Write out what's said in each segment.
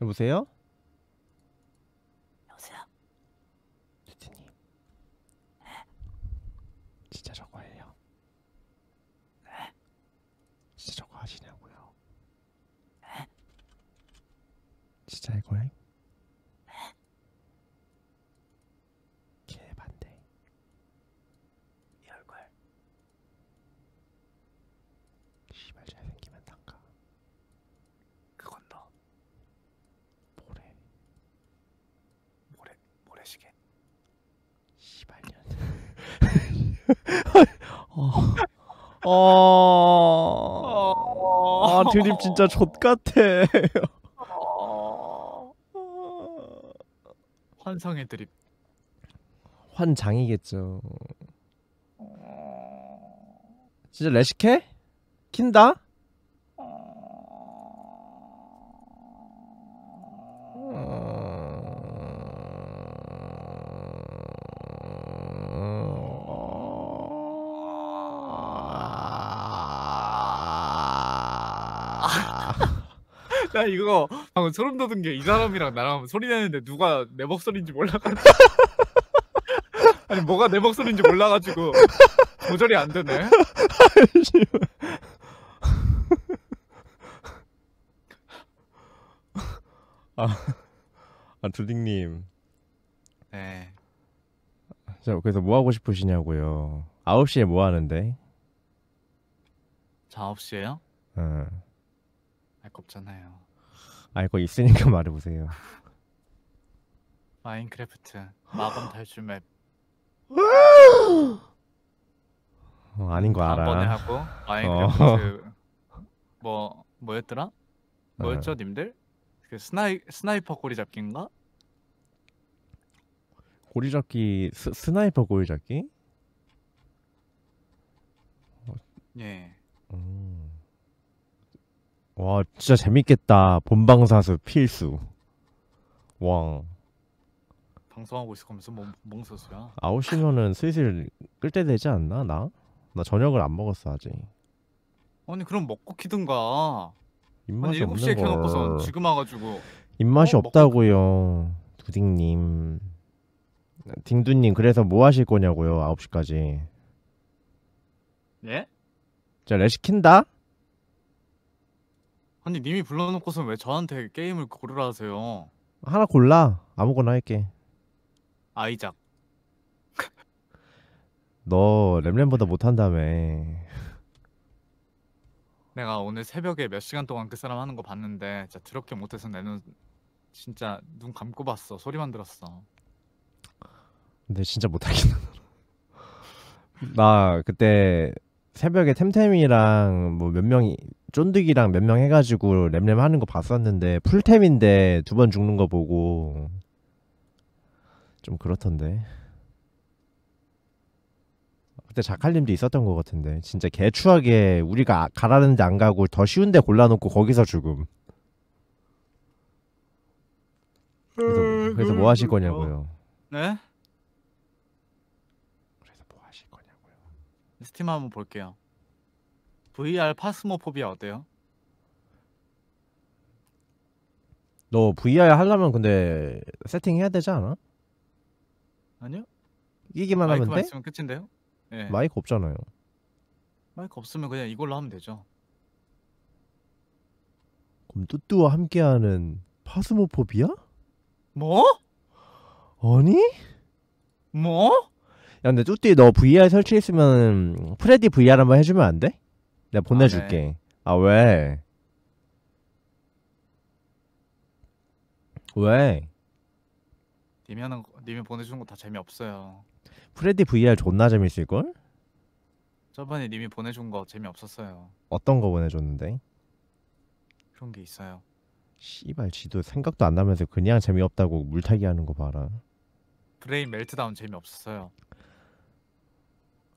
여보세요? 여보세요? 유진님 네? 진짜 저거예요? 네? 진짜 저거 하시냐고요? 네? 진짜 이거예요? 어. 어. 아, 드립 진짜 좆같아. 어. 환상의 드립. 환장이겠죠. 어. 진짜 레시케? 킨다? 나 이거 방금 소름 돋은 게 이 사람이랑 나랑 소리 내는데 누가 내 목소리인지 몰라가지고 아니 뭐가 내 목소리인지 몰라가지고 조절이 안 되네. 아, 아 두딩님. 네. 자 그래서 뭐 하고 싶으시냐고요. 9시에 뭐 하는데? 9시에요? 응. 할거 없잖아요. 알고 있으니까 말해보세요. 마인크래프트 마법 탈출 맵. 어, 아닌 거 알아. 한번에 하고 어. 마인크래프트 뭐 뭐였더라? 네. 뭐였죠, 님들? 그 스나이 스나이퍼 꼬리 잡기인가? 꼬리 잡기 스, 스나이퍼 꼬리 잡기? 예. 음. 와 진짜 재밌겠다 본방사수 필수 왕 방송하고 있을 거면서 멍, 멍서수야 9시면은 슬슬 끌 때 되지 않나 나? 나 저녁을 안 먹었어 아직 아니 그럼 먹고 키든가 입맛이 아니 7시에 켜놓고선 지금 와가지고 입맛이 어, 없다고요 두딩님 딩두님 그래서 뭐 하실 거냐고요 9시까지 예? 자 레시킨다? 아니 님이 불러놓고서 왜 저한테 게임을 고르라 하세요? 하나 골라. 아무거나 할게. 아이작. 너 램램보다 못한다며. 내가 오늘 새벽에 몇 시간 동안 그 사람 하는 거 봤는데 진짜 드럽게 못해서 내 눈 진짜 눈 감고 봤어. 소리만 들었어. 근데 진짜 못하긴 나 그때 새벽에 템템이랑 뭐 몇 명이 쫀득이랑 몇 명 해가지고 램램 하는 거 봤었는데 풀템인데 두 번 죽는 거 보고 좀 그렇던데 그때 자칼님도 있었던 것 같은데 진짜 개추하게 우리가 가라는데 안 가고 더 쉬운데 골라놓고 거기서 죽음 그래서, 그래서 뭐 하실 거냐고요 네? 그래서 뭐 하실 거냐고요 스팀 한번 볼게요 VR 파스모포비아 어때요? 너 VR 하려면 근데 세팅해야 되지 않아? 아니요. 끼기만 하면 마이크만 돼? 있으면 끝인데요? 예. 마이크 없잖아요. 마이크 없으면 그냥 이걸로 하면 되죠. 그럼 뚜뚜와 함께하는 파스모포비아? 뭐? 아니? 뭐? 야 근데 뚜뚜너 VR 설치했으면 프레디 VR 한번 해주면 안 돼? 내가 아, 보내줄게. 아, 네. 아 왜? 왜? 님이 하는 거, 님이 보내주는 거다 재미없어요. 프레디 VR 존나 재밌을 걸? 저번에 님이 보내준 거 재미없었어요. 어떤 거 보내줬는데? 그런 게 있어요. 씨발 지도 생각도 안 나면서 그냥 재미없다고 물타기 하는 거 봐라. 브레인 멜트다운 재미없었어요.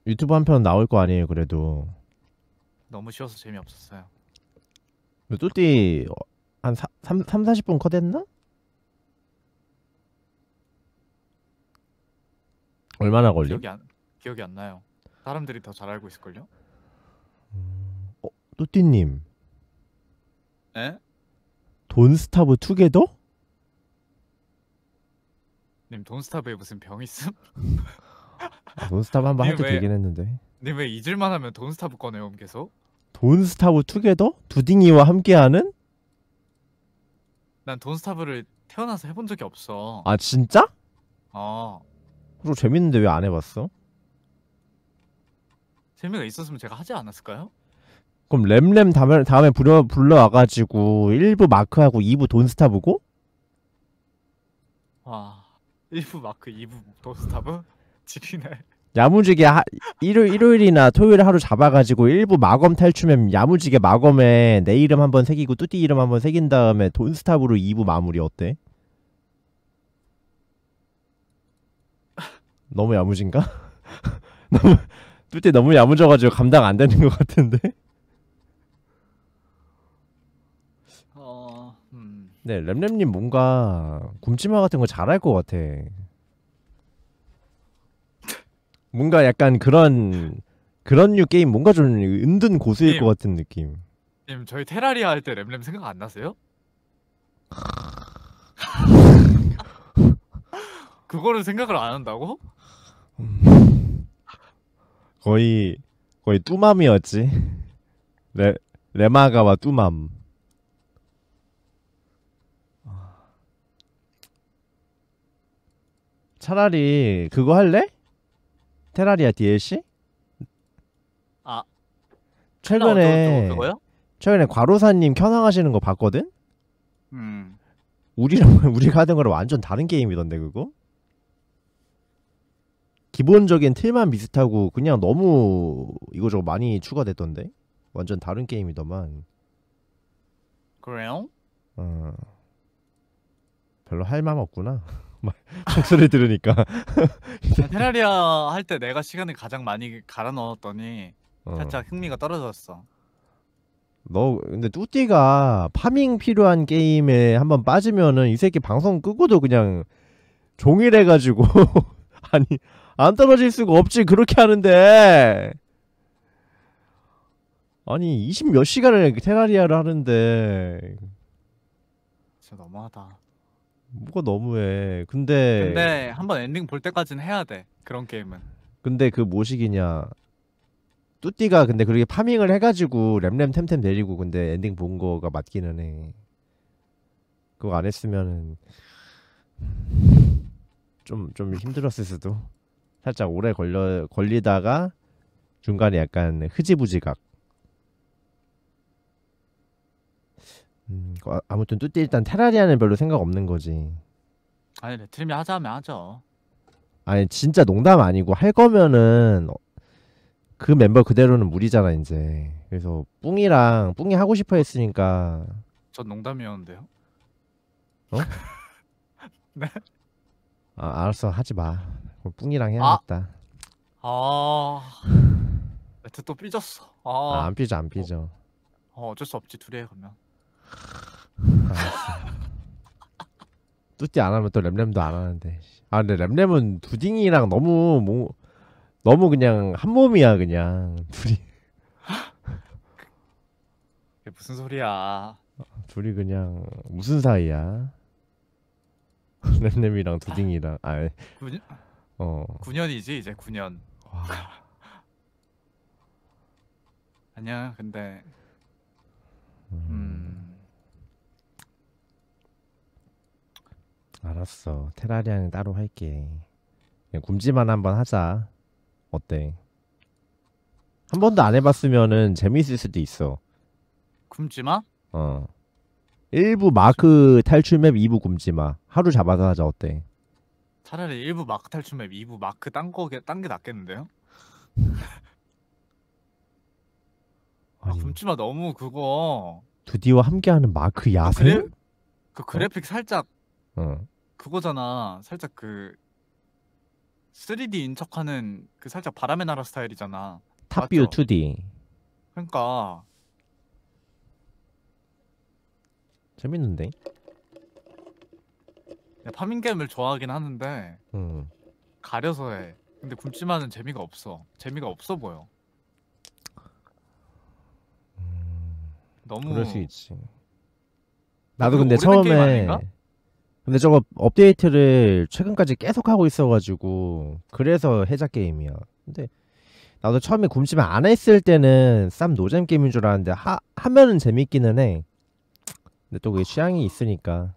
유튜브 한 편 나올 거 아니에요 그래도. 너무 쉬워서 재미없었어요. 뚜띠 한 사, 3, 3, 40분 컷했나? 얼마나 걸려? 기억이 안, 기억이 안 나요. 사람들이 더 잘 알고 있을걸요? 어, 뚜띠님. 에? 돈스타브 투게더? 님 돈스타브에 무슨 병 있음? 아, 돈스타브 한번 할때 되긴 했는데. 님 왜 잊을만 하면 돈스타브 꺼내요 계속? 돈스타브 투게더? 두딩이와 함께하는? 난 돈스타브를 태어나서 해본 적이 없어. 아 진짜? 어. 그리고 재밌는데 왜 안 해봤어? 재미가 있었으면 제가 하지 않았을까요? 그럼 램램 다음에, 다음에 불러, 불러와가지고 1부 마크하고 2부 돈스타브고? 와 1부 마크 2부 돈스타브? 지리네 야무지게 하, 일요일, 일요일이나 토요일 하루 잡아가지고 일부 마검 탈출면 야무지게 마검에 내 이름 한 번 새기고 뚜띠 이름 한 번 새긴 다음에 돈스탑으로 2부 마무리 어때? 너무 야무진가? 너무 뚜띠 너무 야무져가지고 감당 안 되는 것 같은데? 어, 음. 네 램램님 뭔가 굶지마 같은 거 잘할 것 같아 뭔가 약간 그런 그런 류 게임 뭔가 좀은든 고수일 님, 것 같은 느낌. 님 저희 테라리아 할 때 램램 생각 안 나세요? 그거를 생각을 안 한다고? 음. 거의 거의 뚜맘이었지. 레 레마가와 뚜맘. 차라리 그거 할래? 테라리아 DLC? 아 최근에 그거요? 최근에 과로사님 켜나하시는거 봤거든? 음 우리랑 우리가 하던 거랑 완전 다른 게임이던데 그거? 기본적인 틀만 비슷하고 그냥 너무 이거저거 많이 추가됐던데 완전 다른 게임이더만 그래요? 어 별로 할맘 없구나 총소리 들으니까 아, 테라리아 할 때 내가 시간을 가장 많이 갈아 넣었더니 어. 살짝 흥미가 떨어졌어 너 근데 뚜띠가 파밍 필요한 게임에 한번 빠지면은 이 새끼 방송 끄고도 그냥 종일 해가지고 아니 안 떨어질 수가 없지 그렇게 하는데 아니 20 몇 시간을 테라리아를 하는데 진짜 너무하다 뭐가 너무해. 근데 근데 한 번 엔딩 볼 때까지는 해야 돼. 그런 게임은. 근데 그 모식이냐 뚜띠가 근데 그렇게 파밍을 해가지고 램램 템템 내리고 근데 엔딩 본 거가 맞기는 해. 그거 안 했으면은 좀 좀 힘들었을 수도. 살짝 오래 걸려 걸리다가 중간에 약간 흐지부지각. 음, 그 아, 아무튼 뚜띠 일단 테라리아는 별로 생각 없는 거지. 아니 레트림이 네, 하자면 하죠. 아니 진짜 농담 아니고 할 거면은 어, 그 멤버 그대로는 무리잖아 이제. 그래서 뿡이랑 뿡이 하고 싶어 했으니까. 전 농담이었는데요. 어? 네. 아 알았어 하지 마. 뿡이랑 아! 해야겠다. 아. 아... 레트 또 삐졌어. 아... 아, 안 삐져 안 삐져. 어, 어 어쩔 수 없지 둘이 해 그러면. 아, 뚜띠 안 하면 또 램램도 안 하는데. 아 근데 램램은 두딩이랑 너무 뭐 너무 그냥 한 몸이야 그냥 둘이. 그게 무슨 소리야? 둘이 그냥 무슨 사이야? 램램이랑 두딩이랑 아. 9년? 예. 어. 9년이지 이제 9년. 아니야 근데 알았어. 테라리아는 따로 할게. 그냥 굶지만 한번 하자. 어때? 한 번도 안 해봤으면은 재밌을 수도 있어. 굶지마? 어. 1부 마크 탈출 맵, 2부 굶지마. 하루 잡아서 하자 어때? 차라리 일부 마크 탈출 맵, 2부 마크 딴 거, 딴 게 낫겠는데요? 아, 굶지마 너무 그거. 드디어 함께하는 마크 그 야생? 그, 그래? 그 그래픽 어? 살짝 어. 그거잖아. 살짝 그 3D인 척하는 그 살짝 바람의 나라 스타일이잖아. 탑뷰 맞죠? 2D. 그러니까 재밌는데. 내가 파밍 게임을 좋아하긴 하는데 음. 가려서 해. 근데 굶지만은 재미가 없어. 재미가 없어 보여. 음. 너무 그럴 수 있지. 나도 근데 처음에 근데 저거 업데이트를 최근까지 계속 하고 있어가지고 그래서 해자 게임이야 근데 나도 처음에 굶지만 안 했을 때는 쌈 노잼 게임인 줄 알았는데 하, 하면은 재밌기는 해 근데 또 그게 취향이 있으니까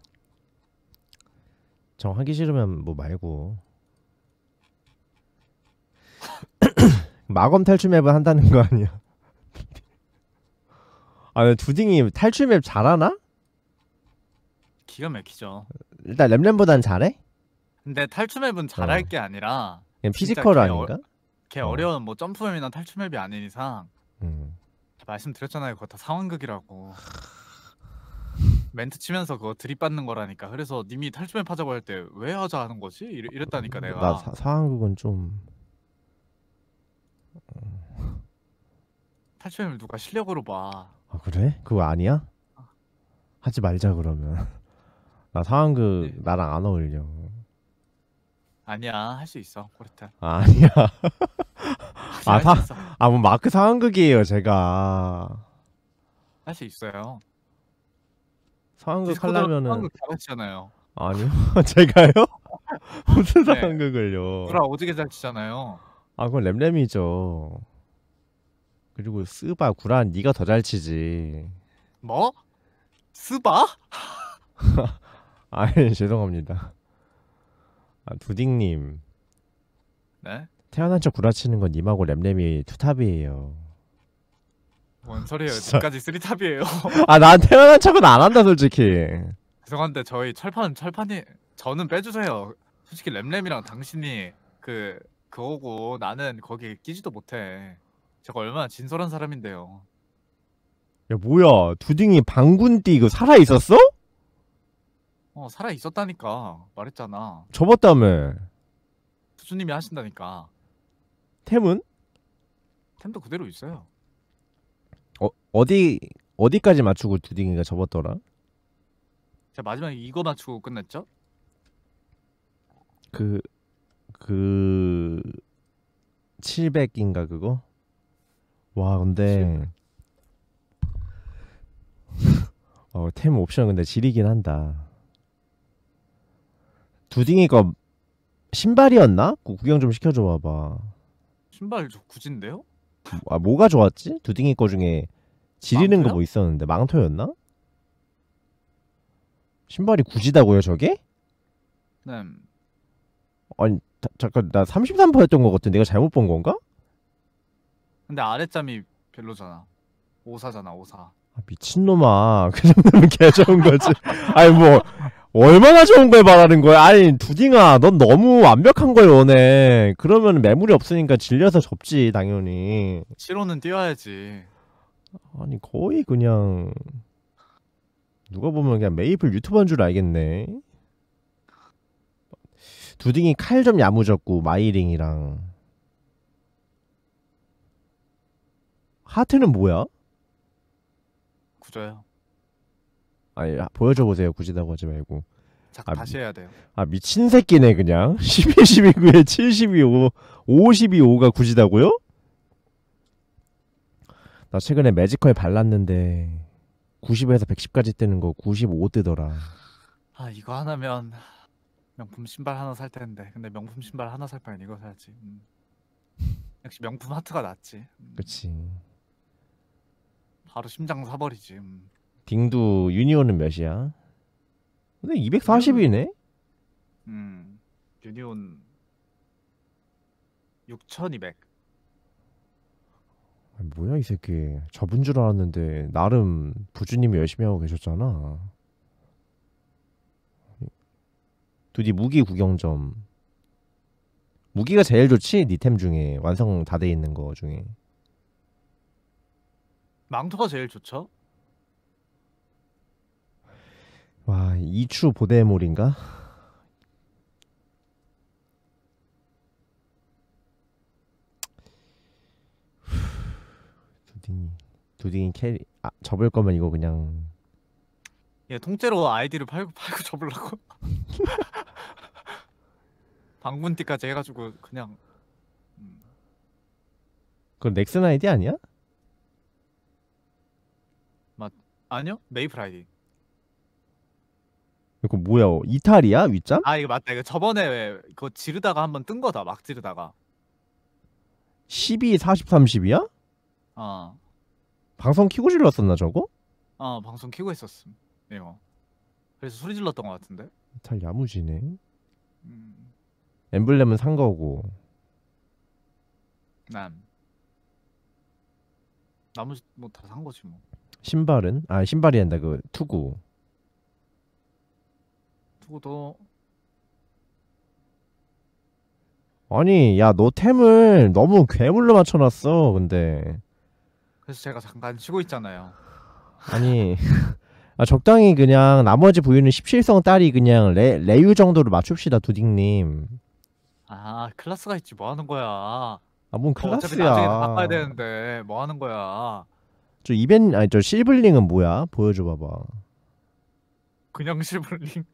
정 하기 싫으면 뭐 말고 마검 탈출 맵을 한다는 거 아니야 아 두딩이 탈출 맵 잘하나? 기가 막히죠. 일단 램램보단 잘해? 근데 탈춤 맵은 잘할 어. 게 아니라 그냥 피지컬 아닌가? 걔 어. 어려운 뭐 점프 맵이나 탈춤 맵이 아닌 이상 음. 말씀드렸잖아요. 그거 다 상황극이라고. 멘트 치면서 그거 들이받는 거라니까. 그래서 님이 탈춤 맵 하자고 할 때 왜 하자 하는 거지? 이랬, 이랬다니까 내가. 나 사, 상황극은 좀 탈춤 맵 누가 실력으로 봐. 아 그래? 그거 아니야? 아. 하지 말자 그러면. 나 상황극 그 네. 나랑 안 어울려. 아니야 할 수 있어 코레타. 아, 니야 아, 사, 아, 뭐 마크 상황극이에요 제가. 할 수 있어요. 상황극 하려면은 상황극 잘하잖아요 아니요 제가요? 무슨 네. 상황극을요? 누라 오지게 잘 치잖아요. 아 그건 램램이죠. 그리고 스바 구란 네가 더 잘 치지. 뭐? 스바? 아 예, 죄송합니다. 아, 두딩님. 네? 태어난 척 구라치는 건 님하고 램램이 투탑이에요. 뭔 소리예요? 지금까지 쓰리탑이에요. 아 난 태어난 척은 안 한다 솔직히. 죄송한데 저희 철판 철판이 저는 빼주세요. 솔직히 램램이랑 당신이 그 그거고 나는 거기 끼지도 못해. 제가 얼마나 진솔한 사람인데요. 야 뭐야 두딩이 방군띠 이거 살아 있었어? 어 살아 있었다니까 말했잖아. 접었다며. 수수님이 하신다니까. 템은? 템도 그대로 있어요. 어 어디 어디까지 맞추고 두딩이가 접었더라? 제가 마지막에 이거 맞추고 끝냈죠? 그... 그... 700인가 그거? 와 근데 어, 템 옵션 근데 지리긴 한다 두딩이가 신발이었나? 구경 좀 시켜줘 봐봐. 신발 굳 구진데요? 아 뭐가 좋았지? 두딩이 거 중에 지리는 거 뭐 있었는데 망토였나? 신발이 굳이다고요 저게? 네. 아니 다, 잠깐 나 33%였던 거 같은데 내가 잘못 본 건가? 근데 아랫점이 별로잖아. 오사잖아 오사. 아, 미친놈아 그 정도면 개 좋은 거지. 아니 뭐 얼마나 좋은 걸 바라는 거야? 아니, 두딩아, 넌 너무 완벽한 걸 원해. 그러면 매물이 없으니까 질려서 접지, 당연히. 7호는 뛰어야지. 아니, 거의 그냥. 누가 보면 그냥 메이플 유튜버인 줄 알겠네. 두딩이 칼 좀 야무졌고, 마이링이랑. 하트는 뭐야? 구조야. 아니 보여줘 보세요 굳이다고 하지 말고 자, 아, 다시 해야 돼요 아 미친 새끼네 그냥 11, 12, 9에 72, 5 52, 5가 굳이다고요? 나 최근에 매지컬 발랐는데 90에서 110까지 뜨는 거 95 뜨더라 아 이거 하나면 명품 신발 하나 살 텐데 근데 명품 신발 하나 살 바엔 이거 사야지 음. 역시 명품 하트가 낫지 음. 그치 바로 심장 사버리지 음. 딩두 유니온은 몇이야? 근데 240이네. 음. 유니온 6,200. 뭐야 이 새끼. 접은 줄 알았는데 나름 부주님이 열심히 하고 계셨잖아. 두디 무기 구경점. 무기가 제일 좋지 니템 중에 완성 다 돼 있는 거 중에. 망토가 제일 좋죠. 와 이추 보데몰인가? 두딩 이 두딩이 캐리 아 접을 거면 이거 그냥 예 통째로 아이디를 팔고 팔고 접으려고 방군띠까지 해가지고 그냥 음. 그건 넥슨 아이디 아니야? 맞 아니요 메이플 아이디 이거 그 뭐야? 이탈이야? 윗잠? 아 이거 맞다 이거 저번에 그거 지르다가 한번 뜬 거다 막 지르다가 12, 40, 30이야? 어. 방송 키고 질렀었나 저거? 어 방송 키고 했었음 이거 그래서 소리 질렀던 것 같은데 이탈 야무지네 음. 엠블렘은 산 거고 난 나머지 뭐다 산 거지 뭐 신발은? 아 신발이 한다 그 투구 누구 더? 아니 야 너 템을 너무 괴물로 맞춰놨어 근데 그래서 제가 잠깐 쉬고 있잖아요 아니 아, 적당히 그냥 나머지 부유는 17성 딸이 그냥 레, 레유 정도로 맞춥시다 두딩님 아 클라스가 있지 뭐하는 거야 아뭔 어, 클라스야 어차피 나중에 다바야 되는데 뭐하는 거야 저 이벤 아니 저 실블링은 뭐야 보여줘봐봐 그냥 실블링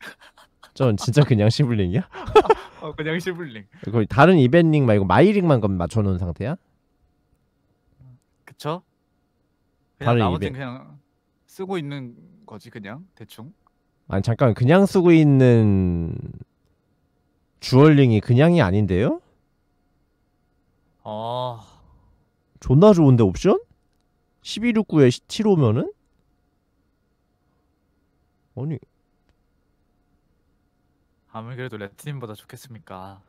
작전 진짜 그냥 시블링이야? 어 그냥 시블링. 그의 다른 이벤링 말고 마이링만 건 맞춰놓은 상태야? 그쵸? 그냥 다른 나머지 이벤. 그냥 쓰고 있는 거지 그냥 대충. 아니 잠깐 그냥 쓰고 있는 주얼링이 그냥이 아닌데요? 아 존나 좋은데 옵션? 1269에 17호면은? 아니 아무래도 레트님보다 좋겠습니까?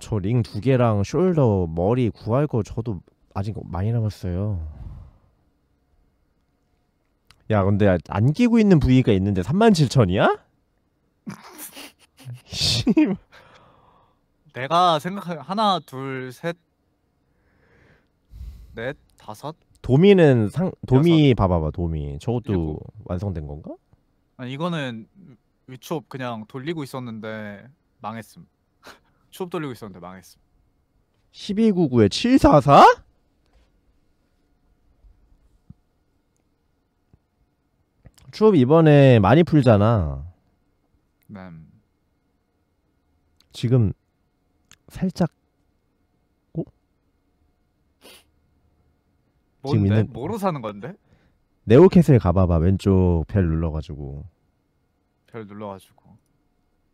저 링 두 개랑 숄더 머리 구할 거 저도 아직 많이 남았어요. 야 근데 안 끼고 있는 부위가 있는데 37,000이야? 씨. 내가 생각한 하나 둘셋넷 다섯 도미는 상 도미 봐봐봐 도미 저것도 완성된 건가? 아 이거는 위초업 그냥 돌리고 있었는데 망했음. 추업 돌리고 있었는데 망했음. 1299에 744? 추업 이번에 많이 풀잖아. 네. 지금 살짝 어? 뭔데? 지금 있는 뭐로 사는 건데? 네오캐슬 가봐봐 왼쪽 벨 눌러가지고 별 눌러가지고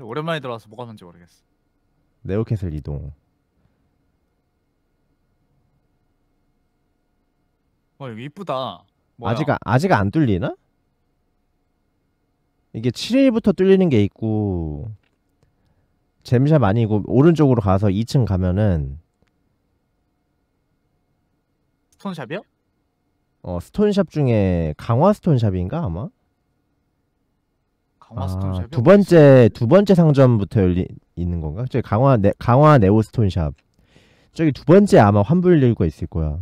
오랜만에 들어와서 뭐가 뭔지 모르겠어 네오캐슬 이동 와 어, 이거 이쁘다 아직 아, 아직 안 뚫리나? 이게 7일부터 뚫리는 게 있고 잼샵 아니고 오른쪽으로 가서 2층 가면은 스톤샵이요? 어 스톤샵 중에 강화 스톤샵인가 아마? 강화스톤 아, 두 번째 두 번째 상점부터 열리 있는 건가? 저기 강화 네, 강화 네오스톤샵. 저기 두 번째 아마 환불일과 있을 거야.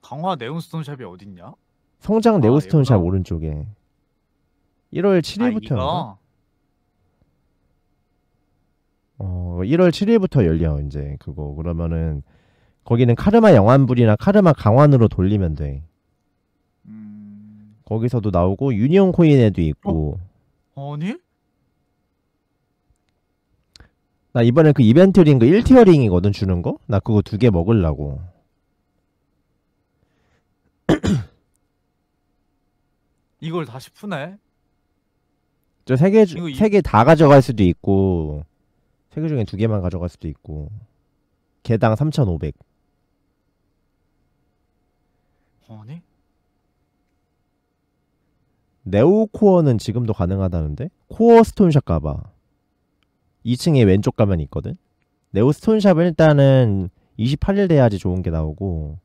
강화 네오스톤샵이 어딨냐? 성장 아, 네오스톤샵 얘가? 오른쪽에. 1월 7일부터. 아, 어, 1월 7일부터 열려 이제 그거. 그러면은 거기는 카르마 영환불이나 카르마 강환으로 돌리면 돼. 음... 거기서도 나오고 유니온 코인에도 있고. 어? 아니? 나 이번에 그 이벤트 링그 1티어 링이거든 주는 거? 나 그거 두 개 먹을라고 이걸 다시 푸네? 저 세개세개 다 가져갈 수도 있고 세 개 중에 두 개만 가져갈 수도 있고 개당 3,500. 아니? 네오코어는 지금도 가능하다는데 코어 스톤샵 가봐 2층에 왼쪽 가면 있거든 네오 스톤샵은 일단은 28일 돼야지 좋은 게 나오고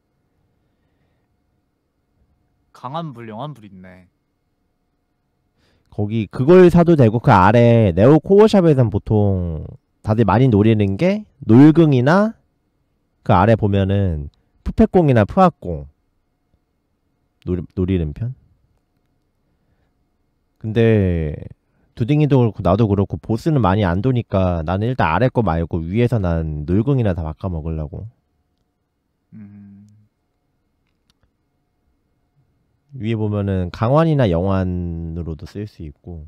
강한 불 영한 불 있네 거기 그걸 사도 되고 그 아래 네오 코어샵에선 보통 다들 많이 노리는 게 놀궁이나 그 아래 보면은 푸페공이나 푸악공 노리는 편 근데 두딩이도 그렇고 나도 그렇고 보스는 많이 안 도니까 나는 일단 아래 거 말고 위에서 난 놀궁이나 다 바꿔 먹으려고. 음... 위에 보면은 강환이나 영환으로도 쓸 수 있고.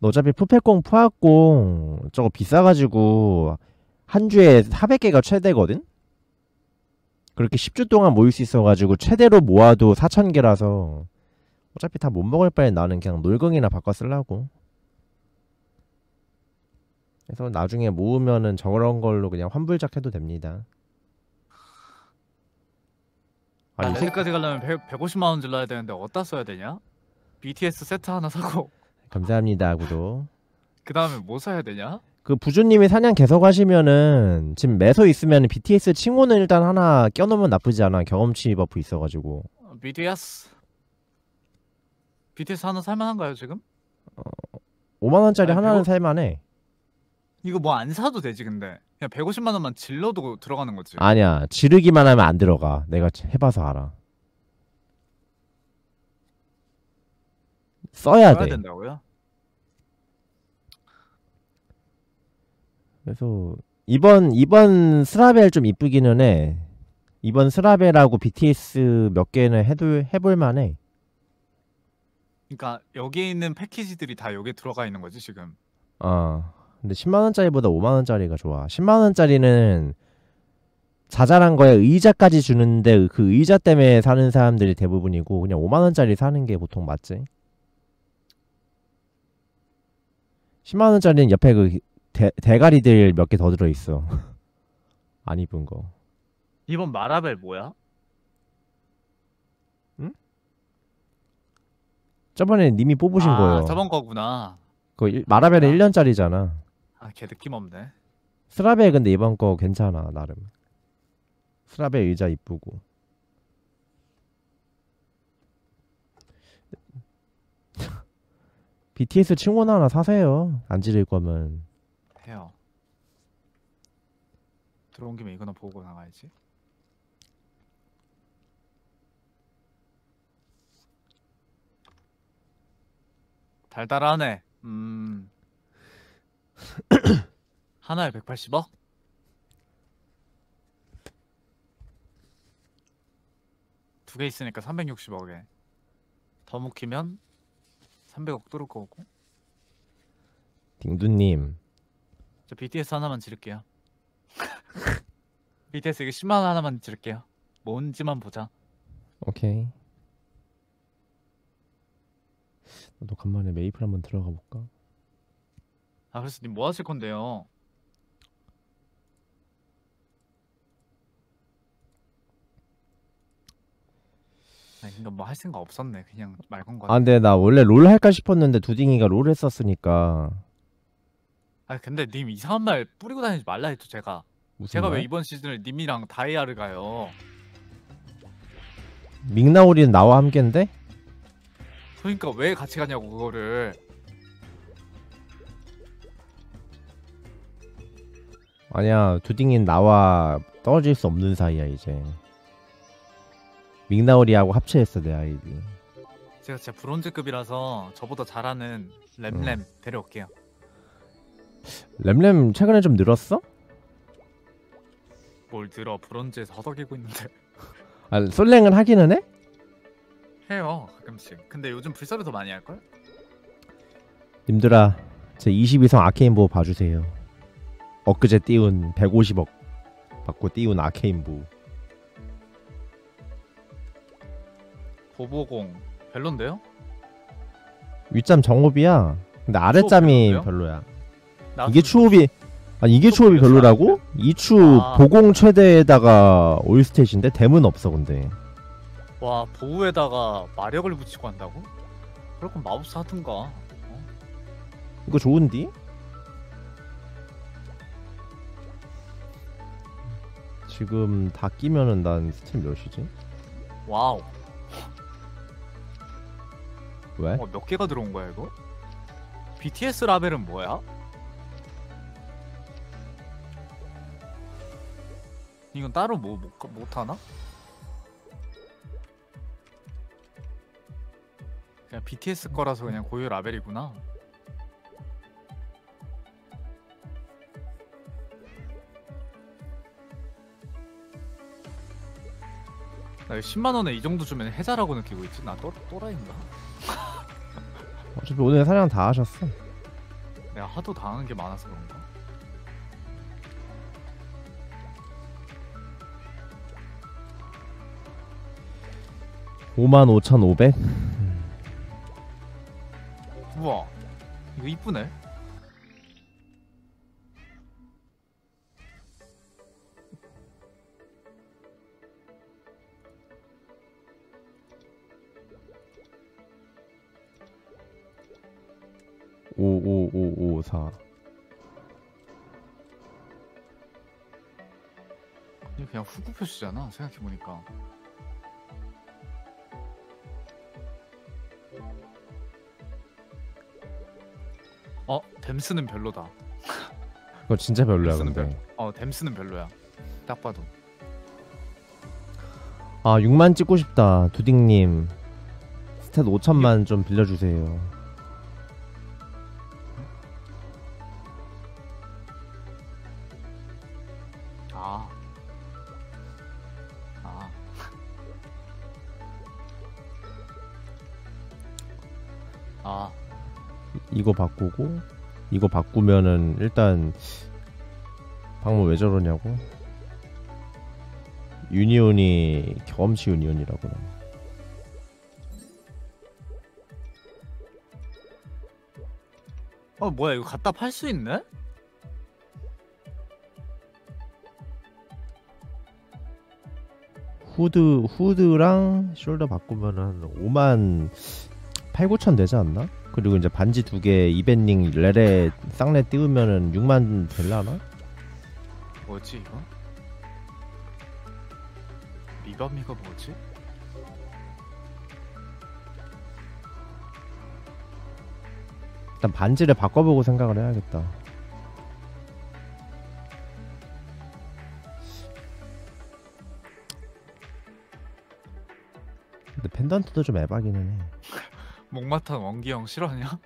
어차피 푸페공 푸아공 저거 비싸가지고 한 주에 400개가 최대거든? 그렇게 10주 동안 모일 수 있어가지고 최대로 모아도 4천 개라서 어차피 다 못 먹을 바에 나는 그냥 놀궁이나 바꿔 쓰려고 그래서 나중에 모으면은 저런 걸로 그냥 환불작 해도 됩니다 아, 니 레드까지 가려면 1 150만원 질러야 되는데 어디다 써야 되냐? BTS 세트 하나 사고 감사합니다 구독 그 다음에 뭐 사야 되냐? 그 부주님이 사냥 계속 하시면은 지금 매서 있으면 BTS 칭호는 일단 하나 껴놓으면 나쁘지 않아 경험치 버프 있어가지고 BTS BTS 하나 살만한가요 지금? 어, 5만원짜리 하나는 100... 살만해 이거 뭐 안 사도 되지 근데 그냥 150만원만 질러도 들어가는 거지 아니야 지르기만 하면 안 들어가 내가 해봐서 알아 써야, 써야 돼 된다고요? 그래서 이번 이번 스라벨 좀 이쁘기는 해. 이번 스라벨하고 BTS 몇 개는 해도 해볼 만해. 그러니까 여기에 있는 패키지들이 다 여기에 들어가 있는 거지 지금. 아 근데 10만 원짜리보다 5만 원짜리가 좋아. 10만 원짜리는 자잘한 거에 의자까지 주는데 그 의자 때문에 사는 사람들이 대부분이고 그냥 5만 원짜리 사는 게 보통 맞지. 10만 원짜리는 옆에 그 대, 대가리들 몇 개 더 들어있어 안 입은 거 이번 마라벨 뭐야? 응? 저번에 님이 뽑으신 아, 거예요 저번 거구나 그 일, 마라벨은 아. 1년짜리잖아 아 걔 느낌 없네 스라벨 근데 이번 거 괜찮아 나름 스라벨 의자 이쁘고 BTS 층원 하나 사세요 안 지를 거면 들어온 김에 이거나 보고 나가야지. 달달하네. 음. 하나에 180억? 두 개 있으니까 360억에 더 묵히면 300억 뚫을 거고 딩두님 저 BTS 하나만 지를게요 BTS 이거 10만 원 하나만 줄게요. 뭔지만 보자. 오케이. 너도 간만에 메이플 한번 들어가 볼까? 아 그래서 님뭐 하실 건데요? 아, 이건 뭐할 생각 없었네. 그냥 말건 거. 아아 근데 나 원래 롤 할까 싶었는데 두딩이가 롤 했었으니까 아 근데 님 이상한 말 뿌리고 다니지 말라 했죠 제가. 제가 왜 이번 시즌을 님이랑 다이아를 가요? 믹나오리는 나와 함께인데? 그러니까 왜 같이 가냐고 그거를. 아니야 두딩이 나와 떨어질 수 없는 사이야 이제. 믹나오리하고 합체했어 내 아이디. 제가 진짜 브론즈급이라서 저보다 잘하는 램램 음. 데려올게요. 램램 최근에 좀 늘었어? 뭘 들어 브론즈에 서덕이고 있는데 아 솔랭은 하기는 해? 해요 가끔씩 근데 요즘 불사를 더 많이 할걸? 님들아 제 22성 아케인 보호 봐주세요 엊그제 띄운 150억 받고 띄운 아케인 보호 보보공 별론데요? 윗잠 정옵이야 근데 아랫잠이 별로야 이게 추업이 아 이게 추업이 별로라고? 이추 아. 보공 최대에다가 올스탯인데 데은 없어 근데 와 보호에다가 마력을 붙이고 한다고? 그럴 건마법사 하든가 어? 이거 좋은디? 지금 다 끼면은 난 스팀 몇이지? 와우 왜? 어, 몇 개가 들어온 거야 이거? BTS 라벨은 뭐야? 이건 따로 뭐못못 하나? 그냥 BTS 거라서 그냥 고유 라벨이구나. 나 10만 원에 이 정도 주면 해자라고 느끼고 있지? 나 또, 또라이인가? 어차피 오늘 사냥 다 하셨어. 내가 하도 당하는 게 많아서 그런가? 55,500? 우와 이거 이쁘네 55554 그냥 후구 표시잖아 생각해보니까 댐스는 별로다. 그거 진짜 별로야 댐스는 근데. 별어 댐스는 별로야. 딱 봐도. 아 6만 찍고 싶다 두딩님. 스탯 5천만 좀 빌려주세요. 아. 아. 아. 이거 바꾸고 이거 바꾸면은 일단 방금 왜 저러냐고 유니온이 경험치 유니온이라고요 어 뭐야 이거 갖다 팔 수 있네? 후드 후드랑 숄더 바꾸면은 5만 8, 9천 되지 않나? 그리고 이제 반지 두 개 이벤링 레레 쌍레 띄우면은 6만 될라나? 뭐지 이거? 리바미가 뭐지? 일단 반지를 바꿔보고 생각을 해야겠다. 근데 펜던트도 좀 에바기는 해. 목마탄 원기형 싫어하냐?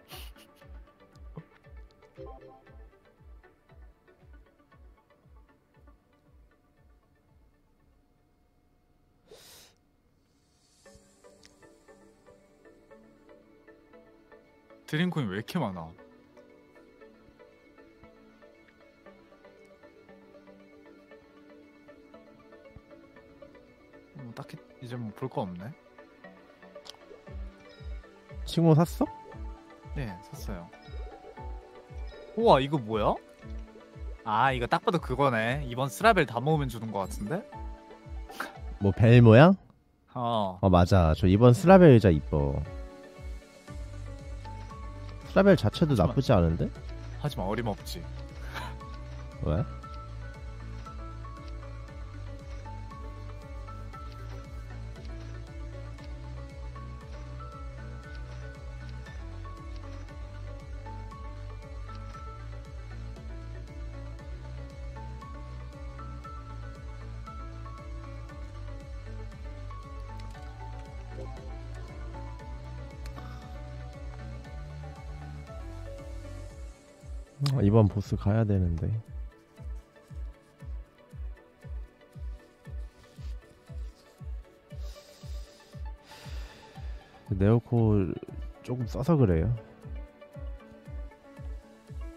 드림코인 왜 이렇게 많아? 뭐 딱히 이제 뭐볼 거 없네. 칭호 샀어? 네 샀어요 우와 이거 뭐야? 아 이거 딱 봐도 그거네 이번 스라벨 다 모으면 주는 거 같은데? 뭐 벨 모양? 어. 어 맞아 저 이번 스라벨 의자 이뻐 스라벨 자체도 하지마. 나쁘지 않은데? 하지만 어림없지 왜? 이번 보스 가야 되는데. 네오코 조금 써서 그래요.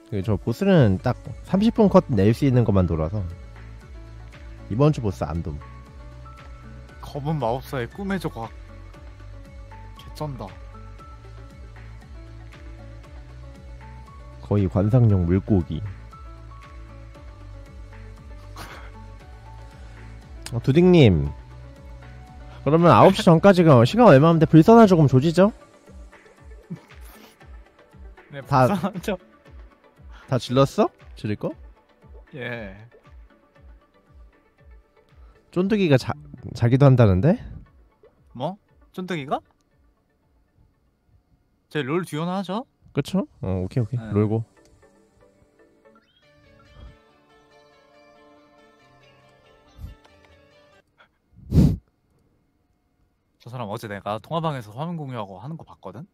그 저 보스는 딱 30분 컷 낼 수 있는 것만 돌아서 이번 주 보스 안 돔. 검은 마법사의 꿈의 조각. 개쩐다. 거의 관상용 물고기. 어, 두딩님. 그러면 9시 전까지가 시간 얼마 안 돼. 불선화 조금 조지죠? 네, 다- 불다 질렀어? 질릴 거? 예. 쫀득이가 자, 자기도 한다는데? 뭐? 쫀득이가? 제롤 듀오나 하죠? 그쵸? 어 오케이 오케이 네. 롤고 저 사람 어제 내가 통화방에서 화면 공유하고 하는 거 봤거든?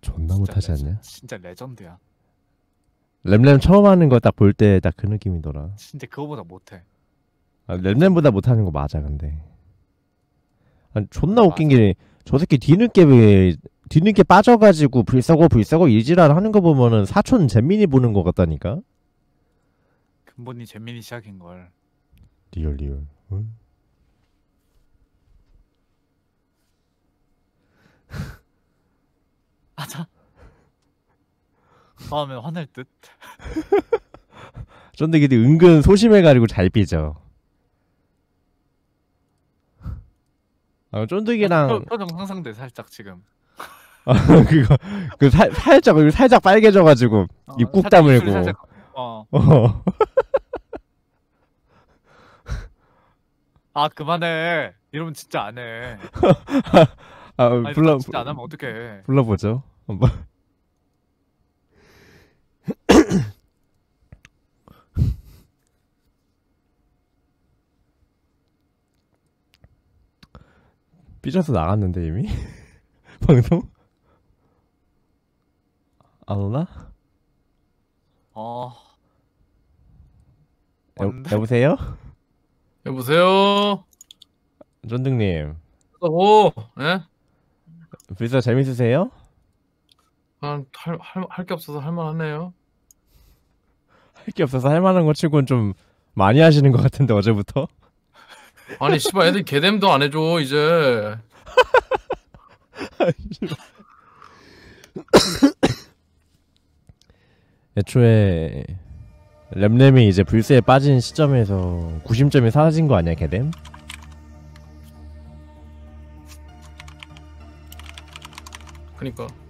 존나 못하지 레전- 않냐? 진짜 레전드야 램램 처음 하는 거 딱 볼 때 딱 그 느낌이더라 진짜 그거보다 못해 아, 램램보다 못하는 거 맞아 근데 아, 존나 아, 웃긴 게 저 새끼 뒤늦게 왜 뒤늦게 빠져가지고 불사고 불사고 일지랄 하는 거 보면은 사촌 잼민이 보는 것 같다니까. 근본이 잼민이 시작인 걸. 리얼 리얼. 응? 맞아. 다음에 화낼 듯. 쫀데 근데 은근 소심해가지고 잘 삐져. 아, 쫀득이랑 표정 상상돼 살짝 지금. 그거 그 살, 살짝 살짝 빨개져가지고 어, 입꾹 다물고. 어. 어. 아 그만해. 이러면 진짜 안 해. 아, 아 불러 진짜 안 하면 어떡해. 불러보죠. 한번. 삐져서 나갔는데 이미 방송? 알 오나? 어. 여, 여보세요? 여보세요. 쫀득님 오, 예? 불사 재밌으세요? 난할할 게 없어서 할만하네요. 할 게 없어서 할만한 거 치고는 좀 많이 하시는 것 같은데 어제부터? 아니 씨발 애들 개뎀도 안 해줘 이제. 애초에 램램이 이제 불세에 빠진 시점에서 구심점이 사라진 거 아니야 걔뎀? 그니까